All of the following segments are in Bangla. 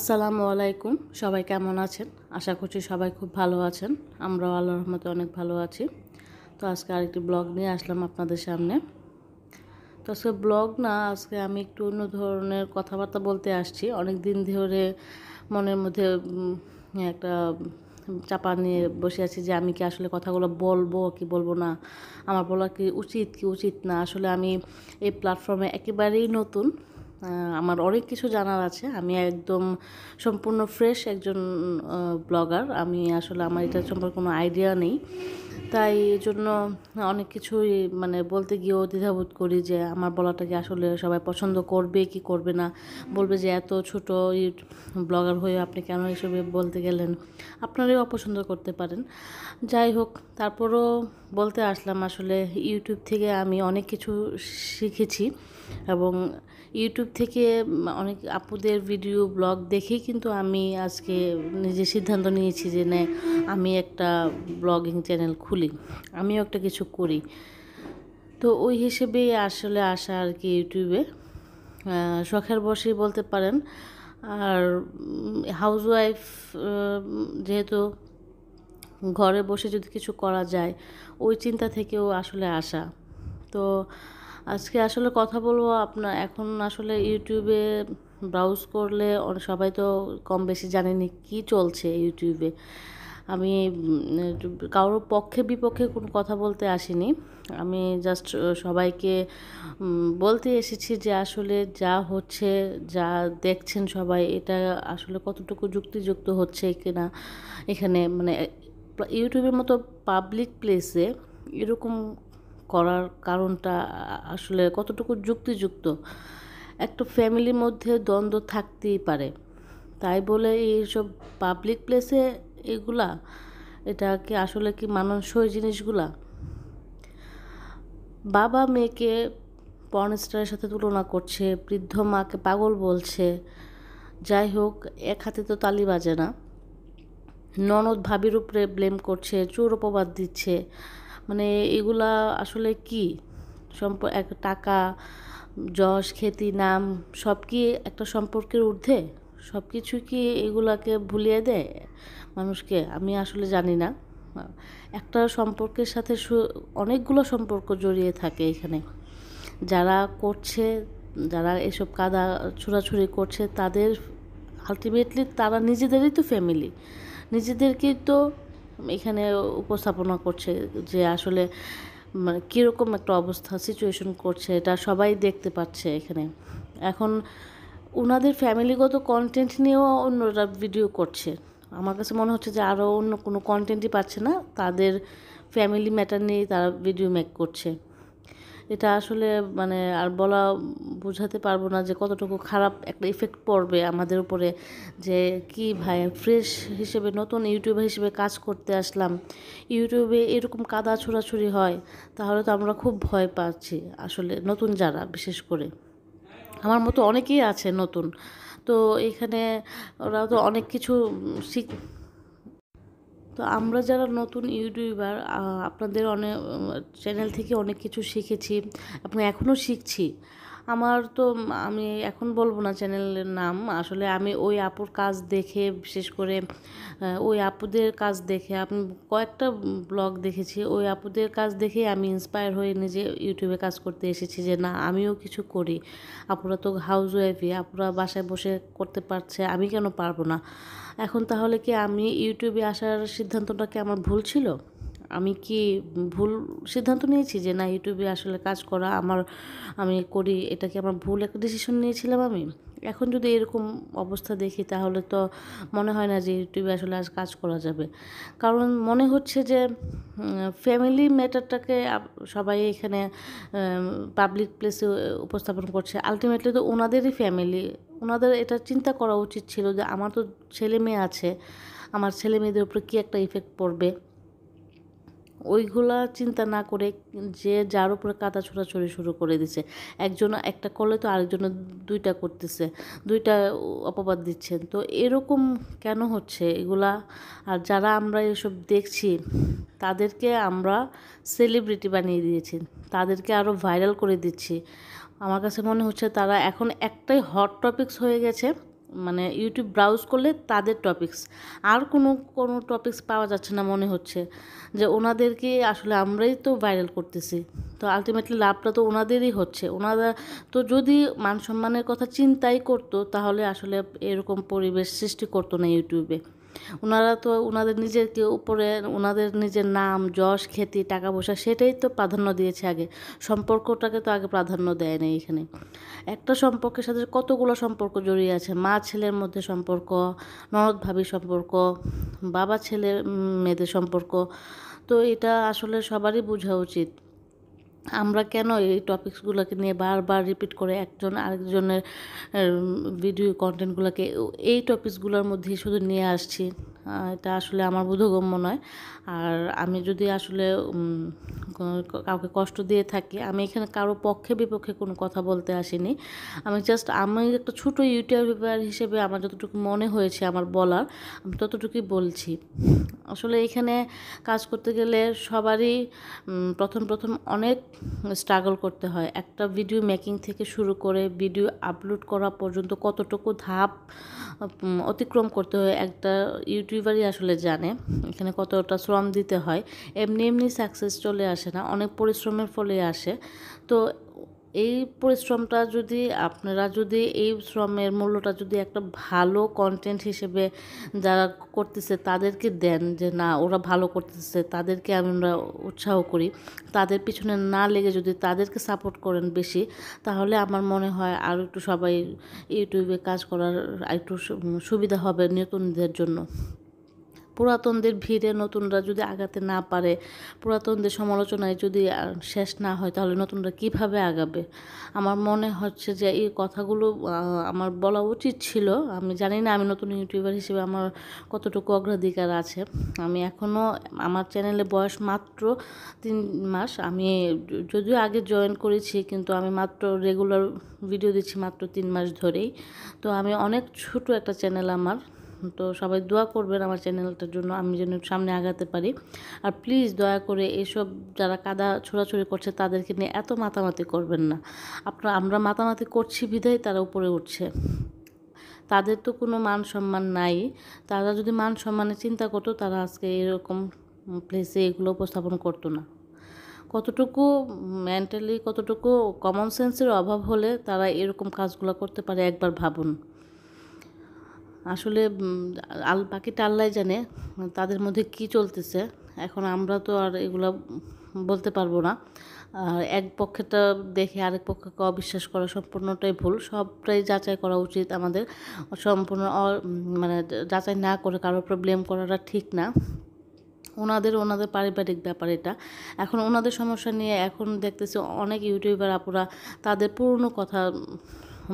আসসালামু আলাইকুম সবাই কেমন আছেন আশা করছি সবাই খুব ভালো আছেন আমরাও আল্লাহ রহমতে অনেক ভালো আছি তো আজকে আরেকটি ব্লগ নিয়ে আসলাম আপনাদের সামনে তো আজকে ব্লগ না আজকে আমি একটু অন্য ধরনের কথাবার্তা বলতে আসছি অনেক দিন ধরে মনের মধ্যে একটা চাপা নিয়ে বসে আছি যে আমি কি আসলে কথাগুলো বলবো কি বলবো না আমার বলা কি উচিত কি উচিত না আসলে আমি এই প্ল্যাটফর্মে একেবারেই নতুন আমার অনেক কিছু জানার আছে আমি একদম সম্পূর্ণ ফ্রেশ একজন ব্লগার আমি আসলে আমার এটার সম্পর্কে কোনো আইডিয়া নেই তাই জন্য অনেক কিছুই মানে বলতে গিয়েও দ্বিধাবোধ করি যে আমার বলাটাকে আসলে সবাই পছন্দ করবে কি করবে না বলবে যে এত ছোট ব্লগার হয়ে আপনি কেন এসবে বলতে গেলেন আপনারাই অপছন্দ করতে পারেন যাই হোক তারপরও বলতে আসলাম আসলে ইউটিউব থেকে আমি অনেক কিছু শিখেছি এবং ইউটিউব থেকে অনেক আপুদের ভিডিও ব্লগ দেখেই কিন্তু আমি আজকে নিজে সিদ্ধান্ত নিয়েছি যে না আমি একটা ব্লগিং চ্যানেল খুলি আমিও একটা কিছু করি তো ওই হিসেবেই আসলে আসা আর কি ইউটিউবে শখের বসেই বলতে পারেন আর হাউস ওয়াইফ যেহেতু ঘরে বসে যদি কিছু করা যায় ওই চিন্তা থেকেও আসলে আসা তো আজকে আসলে কথা বলবো আপনার এখন আসলে ইউটিউবে ব্রাউজ করলে সবাই তো কম বেশি জানেনি কি চলছে ইউটিউবে আমি কারোর পক্ষে বিপক্ষে কোনো কথা বলতে আসিনি আমি জাস্ট সবাইকে বলতে এসেছি যে আসলে যা হচ্ছে যা দেখছেন সবাই এটা আসলে কতটুকু যুক্তিযুক্ত হচ্ছে কিনা এখানে মানে ইউটিউবের মতো পাবলিক প্লেসে এরকম করার কারণটা আসলে কতটুকু যুক্তিযুক্ত একটা ফ্যামিলির মধ্যে দ্বন্দ্ব থাকতেই পারে তাই বলে এইসব পাবলিক প্লেসে এগুলা এটা কি আসলে কি মানসই জিনিসগুলা বাবা মেয়েকে পর্নস্টারের সাথে তুলনা করছে বৃদ্ধ মাকে পাগল বলছে যাই হোক এক হাতে তো তালি বাজে না ননদ ভাবির উপরে ব্লেম করছে চোর অপবাদ দিচ্ছে মানে এগুলা আসলে কি সম্প এক টাকা যশ খ্যাতি নাম সব কি একটা সম্পর্কের ঊর্ধ্বে সব কিছু কি এগুলাকে ভুলিয়ে দেয় মানুষকে আমি আসলে জানি না একটা সম্পর্কের সাথে অনেকগুলো সম্পর্ক জড়িয়ে থাকে এখানে যারা করছে যারা এসব কাদা ছোড়াছুড়ি করছে তাদের আলটিমেটলি তারা নিজেদেরই তো ফ্যামিলি নিজেদেরকেই তো এখানে উপস্থাপনা করছে যে আসলে মানে কীরকম একটা অবস্থা সিচুয়েশন করছে এটা সবাই দেখতে পাচ্ছে এখানে এখন ওনাদের ফ্যামিলিগত কন্টেন্ট নিয়েও অন্যরা ভিডিও করছে আমার কাছে মনে হচ্ছে যে আরও অন্য কোনো কন্টেন্টই পাচ্ছে না তাদের ফ্যামিলি ম্যাটার নিয়ে তারা ভিডিও মেক করছে এটা আসলে মানে আর বলা বোঝাতে পারবো না যে কতটুকু খারাপ একটা ইফেক্ট পড়বে আমাদের উপরে যে কি ভাই ফ্রেশ হিসেবে নতুন ইউটিউবার হিসেবে কাজ করতে আসলাম ইউটিউবে এরকম কাদা ছোড়াছুরি হয় তাহলে তো আমরা খুব ভয় পাচ্ছি আসলে নতুন যারা বিশেষ করে আমার মতো অনেকেই আছে নতুন তো এখানে ওরা তো অনেক কিছু শিখ তো আমরা যারা নতুন ইউটিউবার আপনাদের অনেক চ্যানেল থেকে অনেক কিছু শিখেছি এবং এখনও শিখছি আমার তো আমি এখন বলবো না চ্যানেলের নাম আসলে আমি ওই আপুর কাজ দেখে বিশেষ করে ওই আপুদের কাজ দেখে আমি কয়েকটা ব্লগ দেখেছি ওই আপুদের কাজ দেখে আমি ইন্সপায়ার হয়ে নিজে ইউটিউবে কাজ করতে এসেছি যে না আমিও কিছু করি আপুরা তো হাউস ওয়াইফই আপুরা বাসায় বসে করতে পারছে আমি কেন পারবো না এখন তাহলে কি আমি ইউটিউবে আসার সিদ্ধান্তটা কি আমার ভুল ছিল আমি কি ভুল সিদ্ধান্ত নিয়েছি যে না ইউটিউবে আসলে কাজ করা আমার আমি করি এটা কি আমার ভুল একটা ডিসিশন নিয়েছিলাম আমি এখন যদি এরকম অবস্থা দেখি তাহলে তো মনে হয় না যে ইউটিউবে আসলে আজ কাজ করা যাবে কারণ মনে হচ্ছে যে ফ্যামিলি ম্যাটারটাকে সবাই এখানে পাবলিক প্লেসে উপস্থাপন করছে আলটিমেটলি তো ওনাদেরই ফ্যামিলি ওনাদের এটা চিন্তা করা উচিত ছিল যে আমার তো ছেলে মেয়ে আছে আমার ছেলে মেয়েদের উপরে কী একটা ইফেক্ট পড়বে ওইগুলা চিন্তা না করে যে যার উপরে কাদা ছোড়াছড়ি শুরু করে দিছে একজন একটা করলে তো আরেকজন দুইটা করতেছে দুইটা অপবাদ দিচ্ছেন তো এরকম কেন হচ্ছে এগুলা আর যারা আমরা এসব দেখছি তাদেরকে আমরা সেলিব্রিটি বানিয়ে দিয়েছি তাদেরকে আরও ভাইরাল করে দিচ্ছি আমার কাছে মনে হচ্ছে তারা এখন একটাই হট টপিকস হয়ে গেছে মানে ইউটিউব ব্রাউজ করলে তাদের টপিক্স আর কোনো কোনো টপিক্স পাওয়া যাচ্ছে না মনে হচ্ছে যে ওনাদেরকে আসলে আমরাই তো ভাইরাল করতেছি তো আলটিমেটলি লাভটা তো ওনাদেরই হচ্ছে ওনারা তো যদি মান সম্মানের কথা চিন্তাই করতো তাহলে আসলে এরকম পরিবেশ সৃষ্টি করতো না ইউটিউবে ওনারা তো ওনাদের নিজেকে উপরে ওনাদের নিজের নাম যশ খ্যাতি টাকা পয়সা সেটাই তো প্রাধান্য দিয়েছে আগে সম্পর্কটাকে তো আগে প্রাধান্য দেয় না এখানে একটা সম্পর্কের সাথে কতগুলো সম্পর্ক জড়িয়ে আছে মা ছেলের মধ্যে সম্পর্ক ননদ ভাবির সম্পর্ক বাবা ছেলে মেয়েদের সম্পর্ক তো এটা আসলে সবারই বোঝা উচিত আমরা কেন এই টপিকসগুলোকে নিয়ে বারবার রিপিট করে একজন আরেকজনের ভিডিও কন্টেন্টগুলোকে এই টপিকসগুলোর মধ্যেই শুধু নিয়ে আসছি এটা আসলে আমার বোধগম্য নয় আর আমি যদি আসলে কাউকে কষ্ট দিয়ে থাকি আমি এখানে কারো পক্ষে বিপক্ষে কোনো কথা বলতে আসিনি আমি জাস্ট আমি একটা ছোটো ইউটিউবার হিসেবে আমার যতটুকু মনে হয়েছে আমার বলার আমি ততটুকুই বলছি আসলে এখানে কাজ করতে গেলে সবারই প্রথম প্রথম অনেক স্ট্রাগল করতে হয় একটা ভিডিও মেকিং থেকে শুরু করে ভিডিও আপলোড করা পর্যন্ত কতটুকু ধাপ অতিক্রম করতে হয় একটা ইউটিউবারই আসলে জানে এখানে কতটা শ্রম দিতে হয় এমনি এমনি সাকসেস চলে আসে না অনেক পরিশ্রমের ফলে আসে তো এই পরিশ্রমটা যদি আপনারা যদি এই শ্রমের মূল্যটা যদি একটা ভালো কন্টেন্ট হিসেবে যারা করতেছে তাদেরকে দেন যে না ওরা ভালো করতেছে তাদেরকে আমরা উৎসাহ করি তাদের পিছনে না লেগে যদি তাদেরকে সাপোর্ট করেন বেশি তাহলে আমার মনে হয় আর একটু সবাই ইউটিউবে কাজ করার একটু সুবিধা হবে নতুনদের জন্য পুরাতনদের ভিড়ে নতুনরা যদি আগাতে না পারে পুরাতনদের সমালোচনায় যদি শেষ না হয় তাহলে নতুনরা কিভাবে আগাবে আমার মনে হচ্ছে যে এই কথাগুলো আমার বলা উচিত ছিল আমি জানি না আমি নতুন ইউটিউবার হিসেবে আমার কতটুকু অগ্রাধিকার আছে আমি এখনও আমার চ্যানেলে বয়স মাত্র তিন মাস আমি যদিও আগে জয়েন করেছি কিন্তু আমি মাত্র রেগুলার ভিডিও দিচ্ছি মাত্র তিন মাস ধরেই তো আমি অনেক ছোট একটা চ্যানেল আমার তো সবাই দোয়া করবেন আমার চ্যানেলটার জন্য আমি যেন সামনে আগাতে পারি আর প্লিজ দয়া করে এসব যারা কাদা ছোড়াছড়ি করছে তাদেরকে নিয়ে এত মাতামাতি করবেন না আপনার আমরা মাতামাতি করছি বিধায় তারা উপরে উঠছে তাদের তো কোনো মান সম্মান নাই তারা যদি মান সম্মানের চিন্তা করতো তারা আজকে এরকম প্লেসে এগুলো উপস্থাপন করতো না কতটুকু মেন্টালি কতটুকু কমন সেন্সের অভাব হলে তারা এরকম কাজগুলো করতে পারে একবার ভাবুন আসলে আল পাখিটা আল্লাহ জানে তাদের মধ্যে কি চলতেছে এখন আমরা তো আর এগুলা বলতে পারবো না আর এক পক্ষেটা দেখে আরেক পক্ষকে অবিশ্বাস করা সম্পূর্ণটাই ভুল সবটাই যাচাই করা উচিত আমাদের সম্পূর্ণ মানে যাচাই না করে কারোর উপর ব্লেম করাটা ঠিক না ওনাদের ওনাদের পারিবারিক ব্যাপার এটা এখন ওনাদের সমস্যা নিয়ে এখন দেখতেছি অনেক ইউটিউবার আপুরা তাদের পুরনো কথা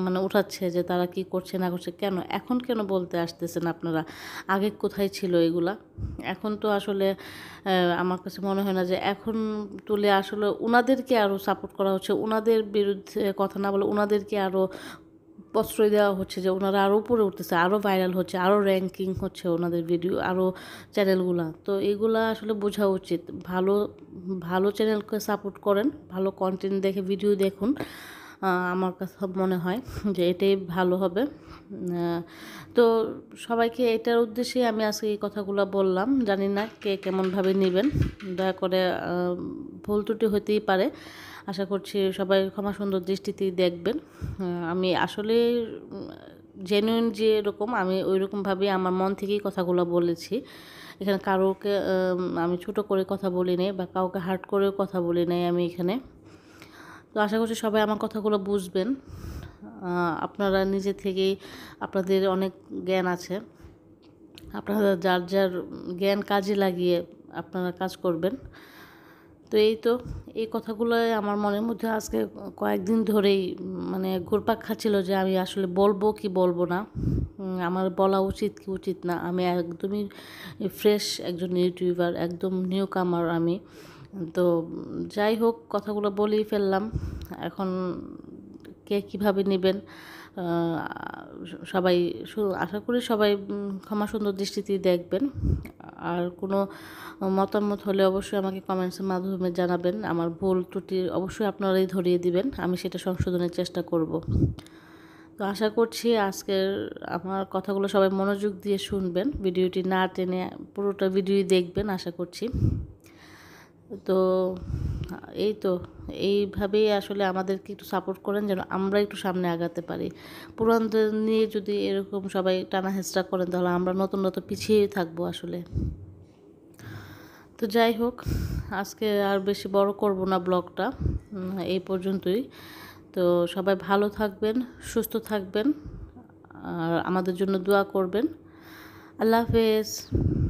মানে উঠাচ্ছে যে তারা কি করছে না করছে কেন এখন কেন বলতে আসতেছেন আপনারা আগে কোথায় ছিল এগুলা এখন তো আসলে আমার কাছে মনে হয় না যে এখন তুলে আসলে ওনাদেরকে আরও সাপোর্ট করা হচ্ছে ওনাদের বিরুদ্ধে কথা না বলে ওনাদেরকে আরও প্রশ্রয় দেওয়া হচ্ছে যে ওনারা আরও উপরে উঠতেছে আরও ভাইরাল হচ্ছে আরও র্যাঙ্কিং হচ্ছে ওনাদের ভিডিও আরও চ্যানেলগুলা তো এগুলা আসলে বোঝা উচিত ভালো ভালো চ্যানেলকে সাপোর্ট করেন ভালো কন্টেন্ট দেখে ভিডিও দেখুন আমার কাছে মনে হয় যে এটাই ভালো হবে তো সবাইকে এটার উদ্দেশ্যে আমি আজকে এই কথাগুলো বললাম জানি না কে কেমনভাবে নেবেন দয়া করে ভুল ত্রুটি হতেই পারে আশা করছি সবাই ক্ষমা সুন্দর দৃষ্টিতে দেখবেন আমি আসলে জেনুইন যে রকম আমি ওই রকমভাবেই আমার মন থেকেই কথাগুলো বলেছি এখানে কারোকে আমি ছোট করে কথা বলি নাই বা কাউকে হার্ট করেও কথা বলি নাই আমি এখানে তো আশা করছি সবাই আমার কথাগুলো বুঝবেন আপনারা নিজে থেকেই আপনাদের অনেক জ্ঞান আছে আপনারা যার যার জ্ঞান কাজে লাগিয়ে আপনারা কাজ করবেন তো এই তো এই কথাগুলো আমার মনের মধ্যে আজকে কয়েকদিন ধরেই মানে ঘুরপাক খাচ্ছিল যে আমি আসলে বলবো কি বলবো না আমার বলা উচিত কি উচিত না আমি একদমই ফ্রেশ একজন ইউটিউবার একদম নিউ কামার আমি তো যাই হোক কথাগুলো বলেই ফেললাম এখন কে কীভাবে নেবেন সবাই আশা করি সবাই ক্ষমা সুন্দর দৃষ্টিতে দেখবেন আর কোনো মতামত হলে অবশ্যই আমাকে কমেন্টসের মাধ্যমে জানাবেন আমার ভুল ত্রুটি অবশ্যই আপনারাই ধরিয়ে দিবেন আমি সেটা সংশোধনের চেষ্টা করব তো আশা করছি আজকের আমার কথাগুলো সবাই মনোযোগ দিয়ে শুনবেন ভিডিওটি না টেনে পুরোটা ভিডিওই দেখবেন আশা করছি তো এই তো এইভাবেই আসলে আমাদেরকে একটু সাপোর্ট করেন যেন আমরা একটু সামনে আগাতে পারি পুরানদের নিয়ে যদি এরকম সবাই টানা হেঁচড়া করেন তাহলে আমরা নতুন নতুন পিছিয়ে থাকবো আসলে তো যাই হোক আজকে আর বেশি বড় করব না ব্লগটা এই পর্যন্তই তো সবাই ভালো থাকবেন সুস্থ থাকবেন আর আমাদের জন্য দোয়া করবেন আল্লাহ হাফেজ